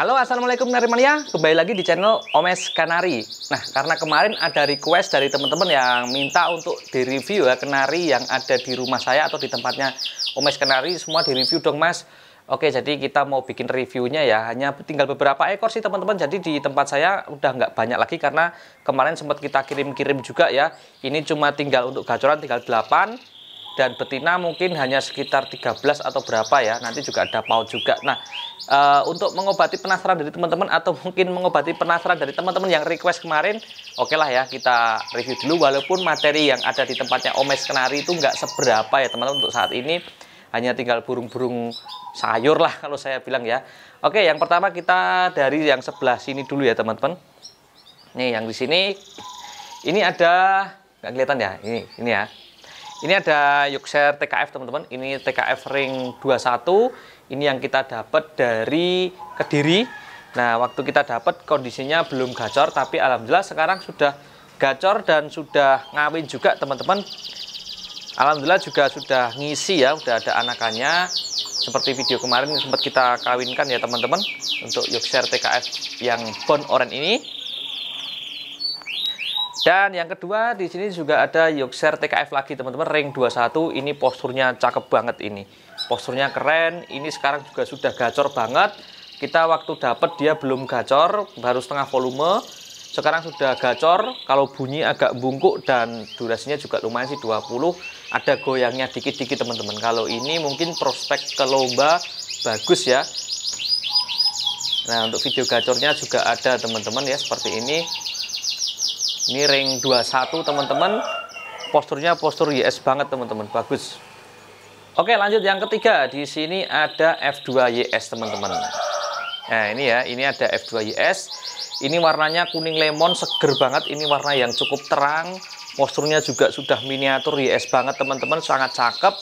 Halo Assalamualaikum Nari Mania, kembali lagi di channel Omes Kanari Nah karena kemarin ada request dari teman-teman yang minta untuk direview ya kenari yang ada di rumah saya atau di tempatnya Omes Kanari Semua di review dong mas Oke jadi kita mau bikin reviewnya ya hanya tinggal beberapa ekor sih teman-teman Jadi di tempat saya udah nggak banyak lagi karena kemarin sempat kita kirim-kirim juga ya Ini cuma tinggal untuk gacoran tinggal 8 dan betina mungkin hanya sekitar 13 atau berapa ya nanti juga ada paut juga nah e, untuk mengobati penasaran dari teman-teman atau mungkin mengobati penasaran dari teman-teman yang request kemarin oke okay lah ya kita review dulu walaupun materi yang ada di tempatnya Omes Kenari itu nggak seberapa ya teman-teman untuk saat ini hanya tinggal burung-burung sayur lah kalau saya bilang ya oke yang pertama kita dari yang sebelah sini dulu ya teman-teman nih yang di sini ini ada nggak kelihatan ya ini ini ya ini ada Yuxer TKF teman-teman. Ini TKF ring 21. Ini yang kita dapat dari Kediri. Nah, waktu kita dapat kondisinya belum gacor tapi alhamdulillah sekarang sudah gacor dan sudah ngawin juga teman-teman. Alhamdulillah juga sudah ngisi ya, sudah ada anakannya. Seperti video kemarin sempat kita kawinkan ya teman-teman untuk yukser TKF yang bon orange ini. Dan yang kedua di sini juga ada Yorkshire TKF lagi teman-teman ring 21 ini posturnya cakep banget ini. Posturnya keren, ini sekarang juga sudah gacor banget. Kita waktu dapat dia belum gacor, baru setengah volume. Sekarang sudah gacor, kalau bunyi agak bungkuk dan durasinya juga lumayan sih 20. Ada goyangnya dikit-dikit teman-teman. Kalau ini mungkin prospek ke lomba bagus ya. Nah, untuk video gacornya juga ada teman-teman ya seperti ini ini ring 21 teman-teman. Posturnya postur YS banget teman-teman. Bagus. Oke, lanjut yang ketiga. Di sini ada F2 YS teman-teman. Nah, ini ya, ini ada F2 YS. Ini warnanya kuning lemon, seger banget. Ini warna yang cukup terang. Posturnya juga sudah miniatur YS banget teman-teman, sangat cakep.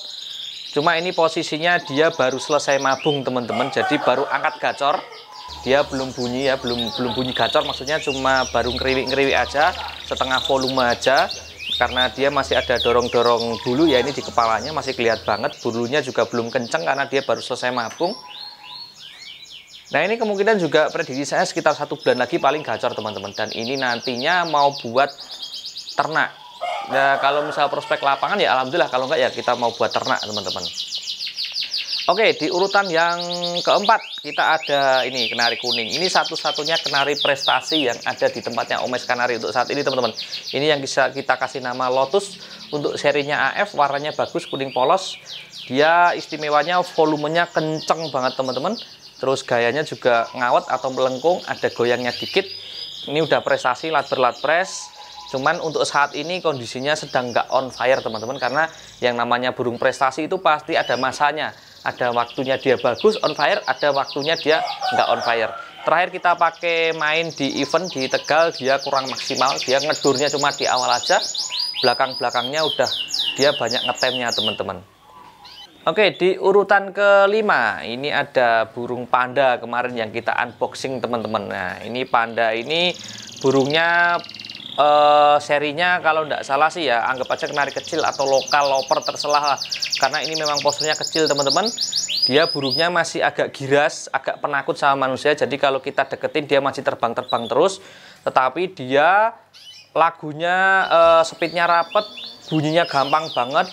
Cuma ini posisinya dia baru selesai mabung teman-teman, jadi baru angkat gacor dia belum bunyi ya belum belum bunyi gacor maksudnya cuma baru ngeriwik-ngeriwik aja setengah volume aja karena dia masih ada dorong-dorong bulu ya ini di kepalanya masih kelihatan banget bulunya juga belum kenceng karena dia baru selesai mabung nah ini kemungkinan juga prediksi saya sekitar satu bulan lagi paling gacor teman-teman dan ini nantinya mau buat ternak nah kalau misal prospek lapangan ya alhamdulillah kalau enggak ya kita mau buat ternak teman-teman Oke, di urutan yang keempat kita ada ini kenari kuning. Ini satu-satunya kenari prestasi yang ada di tempatnya Omes Kanari untuk saat ini, teman-teman. Ini yang bisa kita kasih nama Lotus untuk serinya AF, warnanya bagus, kuning polos. Dia istimewanya volumenya kenceng banget, teman-teman. Terus gayanya juga ngawet atau melengkung, ada goyangnya dikit. Ini udah prestasi lat berlat pres Cuman untuk saat ini kondisinya sedang nggak on fire teman-teman karena yang namanya burung prestasi itu pasti ada masanya ada waktunya dia bagus on fire ada waktunya dia nggak on fire terakhir kita pakai main di event di Tegal dia kurang maksimal dia ngedurnya cuma di awal aja belakang-belakangnya udah dia banyak ngetemnya teman-teman Oke di urutan kelima ini ada burung panda kemarin yang kita unboxing teman-teman Nah ini panda ini burungnya uh, serinya kalau tidak salah sih ya anggap aja kenari kecil atau lokal loper terselah karena ini memang posturnya kecil teman-teman dia burungnya masih agak giras agak penakut sama manusia jadi kalau kita deketin dia masih terbang-terbang terus tetapi dia lagunya uh, speednya rapet bunyinya gampang banget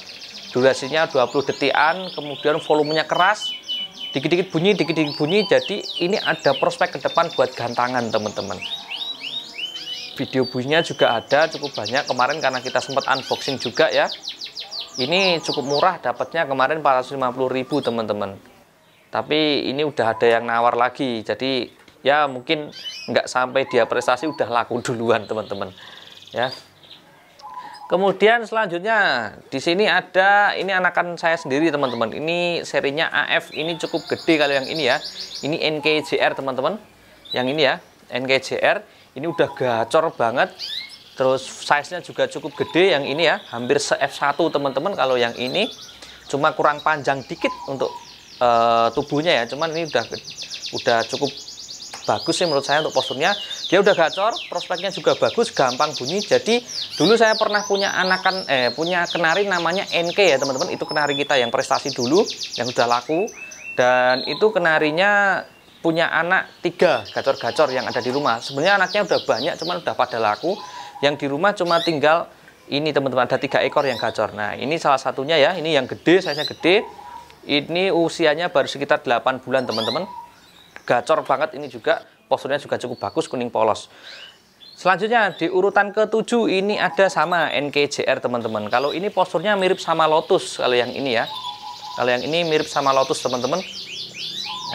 durasinya 20 detian, kemudian volumenya keras dikit-dikit bunyi dikit-dikit bunyi jadi ini ada prospek ke depan buat gantangan teman-teman video buinya juga ada cukup banyak kemarin karena kita sempat unboxing juga ya ini cukup murah dapatnya kemarin 450.000 teman-teman tapi ini udah ada yang nawar lagi jadi ya mungkin nggak sampai dia prestasi udah laku duluan teman-teman ya kemudian selanjutnya di sini ada ini anakan saya sendiri teman-teman ini serinya AF ini cukup gede kalau yang ini ya ini NKJR teman-teman yang ini ya NKJR ini udah gacor banget. Terus size-nya juga cukup gede yang ini ya, hampir se F1 teman-teman kalau yang ini cuma kurang panjang dikit untuk uh, tubuhnya ya. Cuman ini udah udah cukup bagus sih menurut saya untuk posturnya dia udah gacor prospeknya juga bagus gampang bunyi jadi dulu saya pernah punya anakan eh punya kenari namanya NK ya teman-teman itu kenari kita yang prestasi dulu yang udah laku dan itu kenarinya punya anak tiga gacor-gacor yang ada di rumah. Sebenarnya anaknya udah banyak, cuman udah pada laku. Yang di rumah cuma tinggal ini teman-teman ada tiga ekor yang gacor. Nah ini salah satunya ya, ini yang gede, size gede. Ini usianya baru sekitar 8 bulan teman-teman. Gacor banget ini juga, posturnya juga cukup bagus, kuning polos. Selanjutnya di urutan ke-7 ini ada sama NKJR teman-teman. Kalau ini posturnya mirip sama Lotus kalau yang ini ya. Kalau yang ini mirip sama Lotus teman-teman.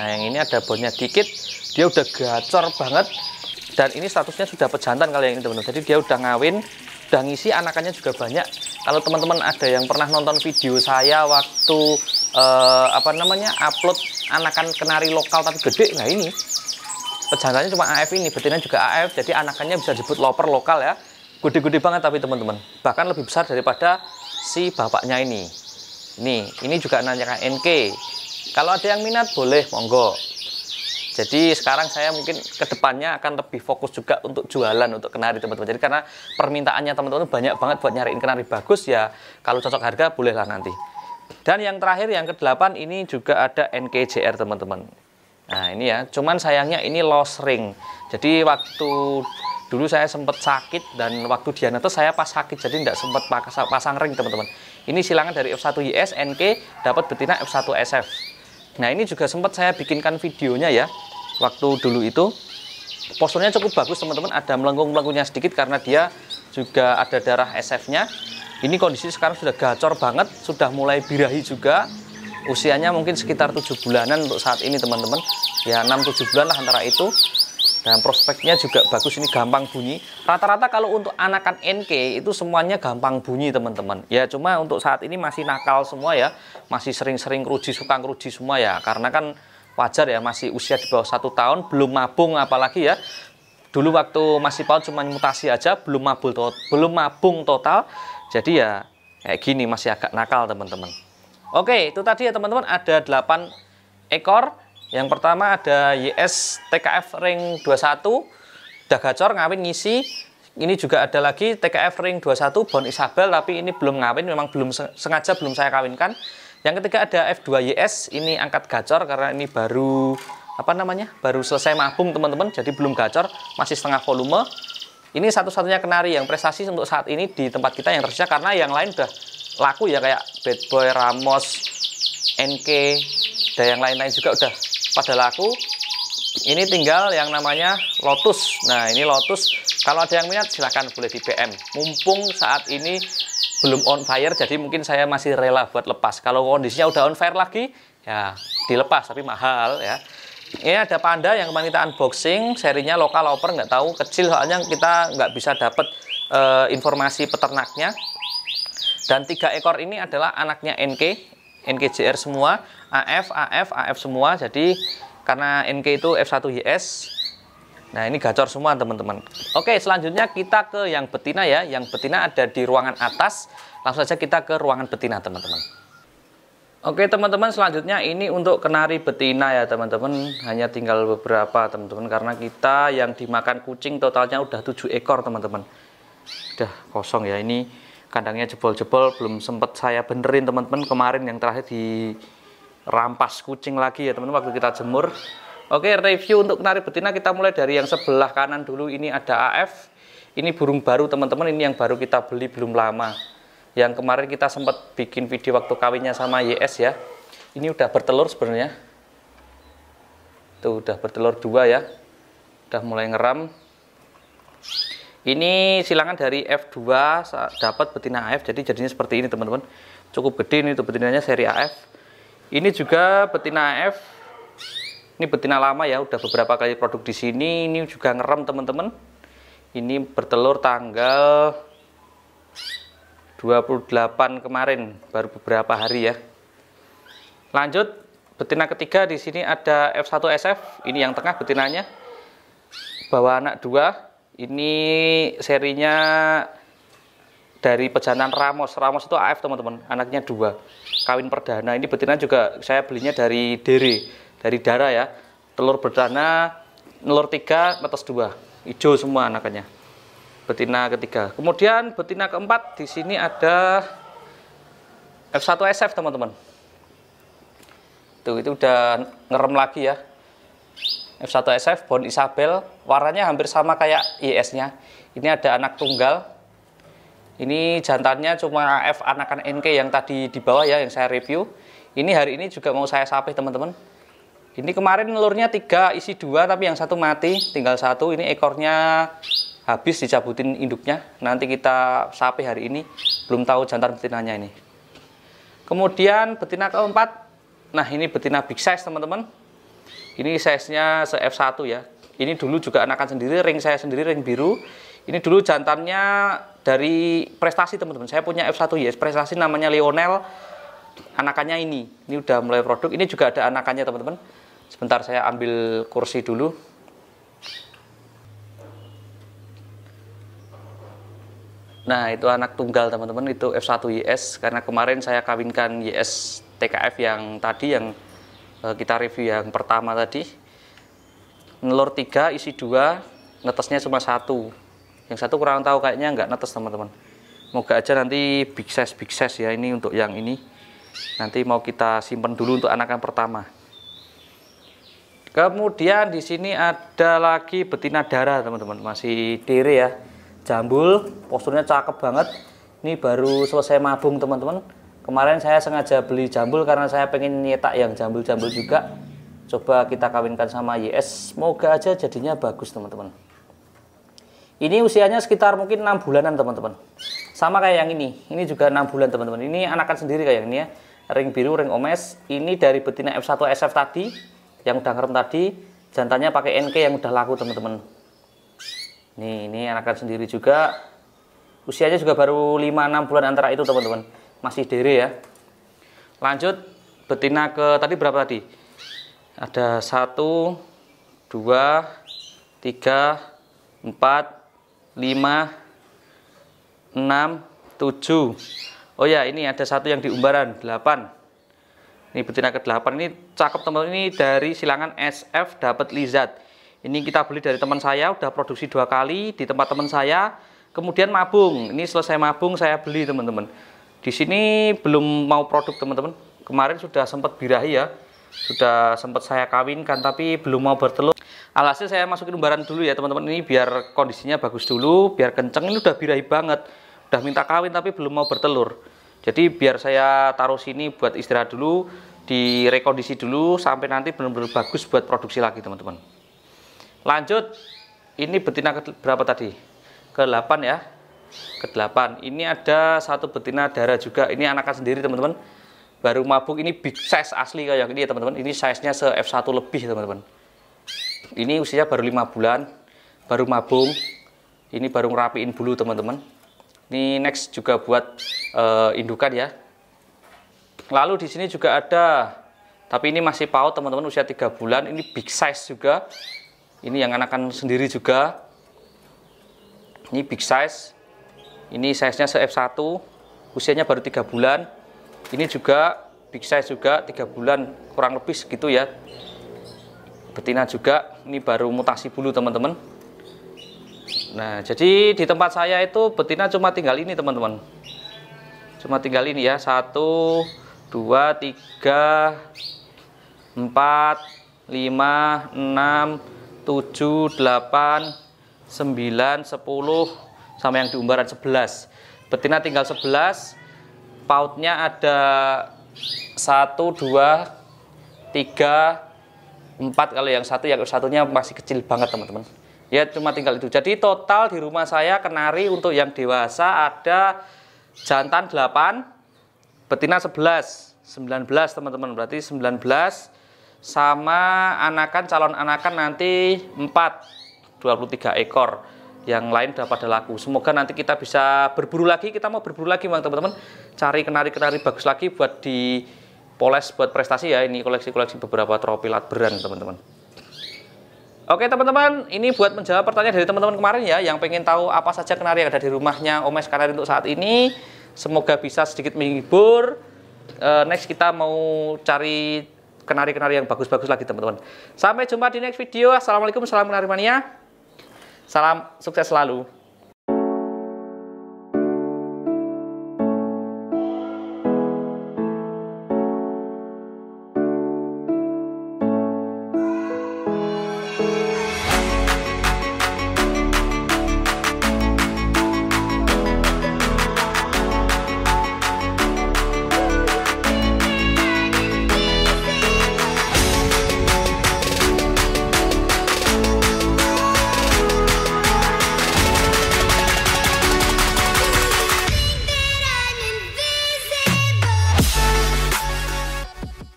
Nah yang ini ada bonnya dikit, dia udah gacor banget dan ini statusnya sudah pejantan kali yang ini teman-teman. Jadi dia udah ngawin, udah ngisi anakannya juga banyak. Kalau teman-teman ada yang pernah nonton video saya waktu eh, apa namanya upload anakan kenari lokal tapi gede, nah ini pejantannya cuma AF ini, betina juga AF, jadi anakannya bisa disebut loper lokal ya. Gede-gede banget tapi teman-teman, bahkan lebih besar daripada si bapaknya ini. Nih, ini juga anaknya NK. Kalau ada yang minat boleh monggo. Jadi sekarang saya mungkin kedepannya akan lebih fokus juga untuk jualan untuk kenari teman-teman. Jadi karena permintaannya teman-teman banyak banget buat nyariin kenari bagus ya. Kalau cocok harga bolehlah nanti. Dan yang terakhir yang kedelapan ini juga ada NKJR teman-teman. Nah ini ya, cuman sayangnya ini loss ring. Jadi waktu dulu saya sempat sakit dan waktu itu saya pas sakit jadi tidak sempat pasang ring teman-teman. Ini silangan dari F1 YS NK dapat betina F1 SF. Nah ini juga sempat saya bikinkan videonya ya waktu dulu itu posturnya cukup bagus teman-teman ada melengkung-melengkungnya sedikit karena dia juga ada darah SF-nya ini kondisi sekarang sudah gacor banget sudah mulai birahi juga usianya mungkin sekitar 7 bulanan untuk saat ini teman-teman ya 6-7 bulan lah antara itu dan nah, prospeknya juga bagus ini gampang bunyi rata-rata kalau untuk anakan NK itu semuanya gampang bunyi teman-teman ya cuma untuk saat ini masih nakal semua ya masih sering-sering ruji suka ruji semua ya karena kan wajar ya masih usia di bawah satu tahun belum mabung apalagi ya dulu waktu masih paut cuma mutasi aja belum mabul belum mabung total jadi ya kayak gini masih agak nakal teman-teman oke itu tadi ya teman-teman ada 8 ekor yang pertama ada YS TKF Ring 21 udah gacor ngawin ngisi. Ini juga ada lagi TKF Ring 21 Bon Isabel tapi ini belum ngawin memang belum sengaja belum saya kawinkan. Yang ketiga ada F2YS, ini angkat gacor karena ini baru apa namanya? Baru selesai mabung teman-teman, jadi belum gacor, masih setengah volume. Ini satu-satunya kenari yang prestasi untuk saat ini di tempat kita yang tersisa karena yang lain udah laku ya kayak Bad Boy, Ramos, NK, dan yang lain-lain juga udah pada laku ini tinggal yang namanya lotus nah ini lotus kalau ada yang minat silahkan boleh di PM mumpung saat ini belum on fire jadi mungkin saya masih rela buat lepas kalau kondisinya udah on fire lagi ya dilepas tapi mahal ya ini ada panda yang kemarin kita unboxing serinya lokal oper nggak tahu kecil soalnya kita nggak bisa dapat e, eh, informasi peternaknya dan tiga ekor ini adalah anaknya NK NKJR semua, AF, AF, AF semua. Jadi karena NK itu F1YS. Nah, ini gacor semua, teman-teman. Oke, selanjutnya kita ke yang betina ya. Yang betina ada di ruangan atas. Langsung saja kita ke ruangan betina, teman-teman. Oke, teman-teman, selanjutnya ini untuk kenari betina ya, teman-teman. Hanya tinggal beberapa, teman-teman, karena kita yang dimakan kucing totalnya udah 7 ekor, teman-teman. Udah kosong ya ini kandangnya jebol-jebol belum sempat saya benerin teman-teman kemarin yang terakhir di rampas kucing lagi ya teman-teman waktu kita jemur oke review untuk kenari betina kita mulai dari yang sebelah kanan dulu ini ada AF ini burung baru teman-teman ini yang baru kita beli belum lama yang kemarin kita sempat bikin video waktu kawinnya sama YS ya ini udah bertelur sebenarnya tuh udah bertelur dua ya udah mulai ngeram ini silangan dari F2 dapat betina AF jadi jadinya seperti ini teman-teman. Cukup gede ini tuh betinanya seri AF. Ini juga betina AF. Ini betina lama ya, udah beberapa kali produk di sini. Ini juga ngerem teman-teman. Ini bertelur tanggal 28 kemarin, baru beberapa hari ya. Lanjut betina ketiga di sini ada F1 SF. Ini yang tengah betinanya. Bawa anak dua ini serinya dari pejantan Ramos. Ramos itu AF teman-teman, anaknya dua. Kawin perdana. Ini betina juga saya belinya dari Dere, dari Dara ya. Telur perdana, telur tiga, metas dua. Hijau semua anaknya. Betina ketiga. Kemudian betina keempat di sini ada F1 SF teman-teman. Tuh itu udah ngerem lagi ya. F1 SF Bon Isabel warnanya hampir sama kayak IS-nya. Ini ada anak tunggal. Ini jantannya cuma F anakan NK yang tadi di bawah ya yang saya review. Ini hari ini juga mau saya sapih teman-teman. Ini kemarin telurnya tiga isi dua tapi yang satu mati tinggal satu. Ini ekornya habis dicabutin induknya. Nanti kita sapih hari ini. Belum tahu jantan betinanya ini. Kemudian betina keempat. Nah ini betina big size teman-teman ini size-nya se F1 ya. Ini dulu juga anakan sendiri, ring saya sendiri ring biru. Ini dulu jantannya dari prestasi teman-teman. Saya punya F1 yes. prestasi namanya Lionel. Anakannya ini. Ini udah mulai produk. Ini juga ada anakannya teman-teman. Sebentar saya ambil kursi dulu. Nah, itu anak tunggal teman-teman, itu F1 YS karena kemarin saya kawinkan YS TKF yang tadi yang Eh, kita review yang pertama tadi nelur tiga isi dua netesnya cuma satu yang satu kurang tahu kayaknya nggak netes teman-teman moga aja nanti big size big size ya ini untuk yang ini nanti mau kita simpan dulu untuk anakan pertama kemudian di sini ada lagi betina darah teman-teman masih diri ya jambul posturnya cakep banget ini baru selesai mabung teman-teman Kemarin saya sengaja beli jambul karena saya pengen nyetak yang jambul-jambul juga. Coba kita kawinkan sama YS. Semoga aja jadinya bagus, teman-teman. Ini usianya sekitar mungkin 6 bulanan, teman-teman. Sama kayak yang ini. Ini juga 6 bulan, teman-teman. Ini anakan sendiri kayak ini ya. Ring biru, ring omes. Ini dari betina F1 SF tadi. Yang udah ngerem tadi. Jantannya pakai NK yang udah laku, teman-teman. Nih, ini anakan sendiri juga. Usianya juga baru 5-6 bulan antara itu, teman-teman masih dere ya lanjut betina ke tadi berapa tadi ada satu dua tiga empat lima enam tujuh oh ya ini ada satu yang diumbaran delapan ini betina ke delapan ini cakep teman ini dari silangan SF dapat lizat ini kita beli dari teman saya udah produksi dua kali di tempat teman saya kemudian mabung ini selesai mabung saya beli teman-teman di sini belum mau produk teman-teman. Kemarin sudah sempat birahi ya. Sudah sempat saya kawinkan tapi belum mau bertelur. Alhasil saya masukin umbaran dulu ya teman-teman ini biar kondisinya bagus dulu, biar kenceng ini udah birahi banget. Udah minta kawin tapi belum mau bertelur. Jadi biar saya taruh sini buat istirahat dulu, direkondisi dulu sampai nanti benar-benar bagus buat produksi lagi teman-teman. Lanjut, ini betina berapa tadi? Ke 8 ya ke-8. Ini ada satu betina darah juga. Ini anakan sendiri, teman-teman. Baru mabuk ini big size asli kayak ini ya, teman-teman. Ini size-nya se F1 lebih, teman-teman. Ini usianya baru lima bulan, baru mabung. Ini baru ngerapiin bulu, teman-teman. Ini next juga buat uh, indukan ya. Lalu di sini juga ada tapi ini masih paut teman-teman usia tiga bulan, ini big size juga. Ini yang anakan sendiri juga. Ini big size ini size-nya se-F1 usianya baru 3 bulan ini juga big size juga 3 bulan kurang lebih segitu ya betina juga ini baru mutasi bulu teman-teman nah jadi di tempat saya itu betina cuma tinggal ini teman-teman cuma tinggal ini ya 1, 2, 3 4 5, 6 7, 8 9, 10 sama yang di umbaran 11 betina tinggal 11 pautnya ada 1, 2, 3, 4 kalau yang satu yang satunya masih kecil banget teman-teman ya cuma tinggal itu jadi total di rumah saya kenari untuk yang dewasa ada jantan 8 betina 11 19 teman-teman berarti 19 sama anakan calon anakan nanti 4 23 ekor yang lain sudah pada laku. Semoga nanti kita bisa berburu lagi, kita mau berburu lagi bang teman-teman. Cari kenari-kenari bagus lagi buat di buat prestasi ya. Ini koleksi-koleksi beberapa trofi beran teman-teman. Oke teman-teman, ini buat menjawab pertanyaan dari teman-teman kemarin ya, yang pengen tahu apa saja kenari yang ada di rumahnya Omes Kanari untuk saat ini. Semoga bisa sedikit menghibur. Eh, next kita mau cari kenari-kenari yang bagus-bagus lagi teman-teman. Sampai jumpa di next video. Assalamualaikum, salam kenari mania. Salam sukses selalu.